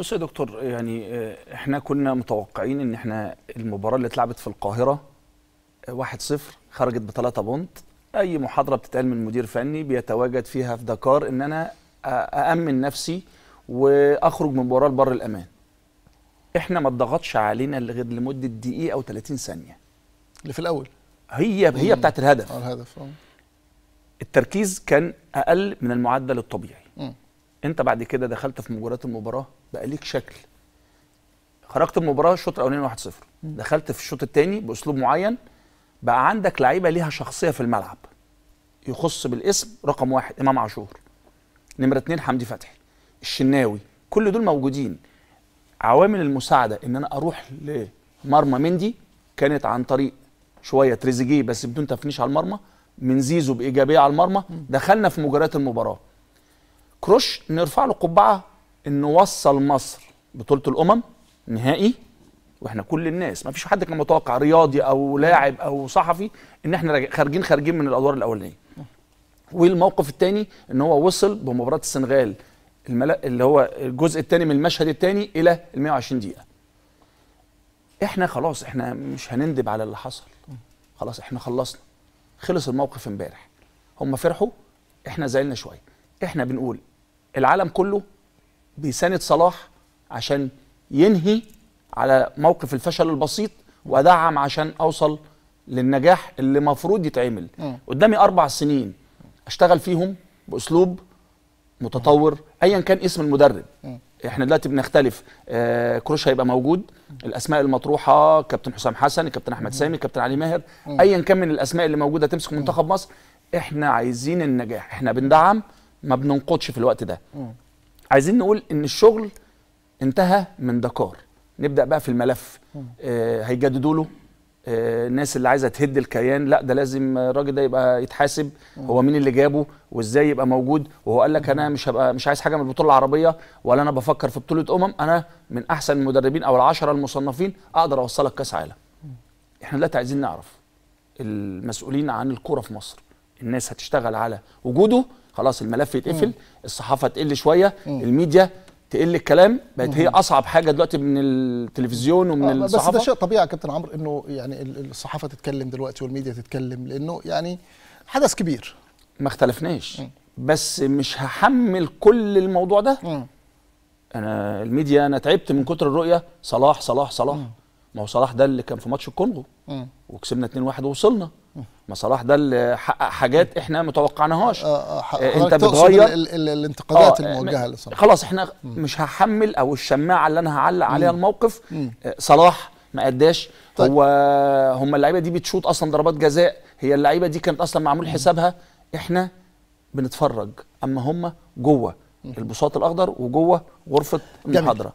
بص يا دكتور يعني آه، احنا كنا متوقعين ان احنا المباراه اللي اتلعبت في القاهره 1-0 آه، خرجت بثلاثه بونت اي محاضره بتتقال من مدير فني بيتواجد فيها في دكار ان انا اامن نفسي واخرج من مباراه لبر الامان احنا ما اتضغطش علينا غير لمده دقيقه او 30 ثانيه اللي في الاول هي هي بتاعت الهدف آه، الهدف التركيز كان اقل من المعدل الطبيعي انت بعد كده دخلت في مباريات المباراه بقى ليك شكل خرجت المباراه الشوط الاولاني 1-0 دخلت في الشوط الثاني باسلوب معين بقى عندك لعيبه ليها شخصيه في الملعب يخص بالاسم رقم واحد امام عاشور نمره اثنين حمدي فتحي الشناوي كل دول موجودين عوامل المساعده ان انا اروح لمرمى مندي كانت عن طريق شويه تريزيجيه بس بدون تفنيش على المرمى من زيزو بايجابيه على المرمى دخلنا في مجريات المباراه كروش نرفع له قبعه انه وصل مصر بطوله الامم نهائي واحنا كل الناس ما فيش حد كان متوقع رياضي او لاعب او صحفي ان احنا خارجين خارجين من الادوار الاولانيه والموقف الثاني ان هو وصل بمباراه السنغال اللي هو الجزء الثاني من المشهد الثاني الى ال 120 دقيقه احنا خلاص احنا مش هنندب على اللي حصل خلاص احنا خلصنا خلص الموقف امبارح هم فرحوا احنا زعلنا شويه احنا بنقول العالم كله بيساند صلاح عشان ينهي على موقف الفشل البسيط وادعم عشان اوصل للنجاح اللي المفروض يتعمل قدامي اربع سنين اشتغل فيهم باسلوب متطور ايا كان اسم المدرب احنا دلوقتي بنختلف آه كروش هيبقى موجود الاسماء المطروحه كابتن حسام حسن كابتن احمد سامي كابتن علي ماهر ايا كان من الاسماء اللي موجوده تمسك منتخب مصر احنا عايزين النجاح احنا بندعم ما بننقضش في الوقت ده م. عايزين نقول ان الشغل انتهى من دكار نبدا بقى في الملف آه هيجددوا له آه الناس اللي عايزه تهد الكيان لا ده لازم الراجل ده يبقى يتحاسب م. هو مين اللي جابه وازاي يبقى موجود وهو قال لك انا مش هبقى مش عايز حاجه من البطوله العربيه ولا انا بفكر في بطوله امم انا من احسن المدربين او العشره المصنفين اقدر اوصلك كاس عالم احنا دلوقتي عايزين نعرف المسؤولين عن الكوره في مصر الناس هتشتغل على وجوده خلاص الملف يتقفل الصحافه تقل شويه الميديا تقل الكلام بقت هي اصعب حاجه دلوقتي من التلفزيون ومن آه الصحافه بس ده شيء طبيعي يا كابتن عمرو انه يعني الصحافه تتكلم دلوقتي والميديا تتكلم لانه يعني حدث كبير ما اختلفناش بس مش هحمل كل الموضوع ده مم. انا الميديا انا تعبت من كتر الرؤيه صلاح صلاح صلاح ما هو صلاح ده اللي كان في ماتش الكونغو وكسبنا 2-1 ووصلنا ما صلاح ده اللي حقق حاجات احنا ما توقعناهاش آه آه, آه، انت بتغير ال ال الانتقادات آه الموجهه لصلاح خلاص احنا مم. مش هحمل او الشماعه اللي انا هعلق عليها الموقف مم. آه، صلاح ما اداش طيب. هو هم اللعيبه دي بتشوط اصلا ضربات جزاء هي اللعيبه دي كانت اصلا معمول حسابها احنا بنتفرج اما هم جوه البساط الاخضر وجوه غرفه المحاضره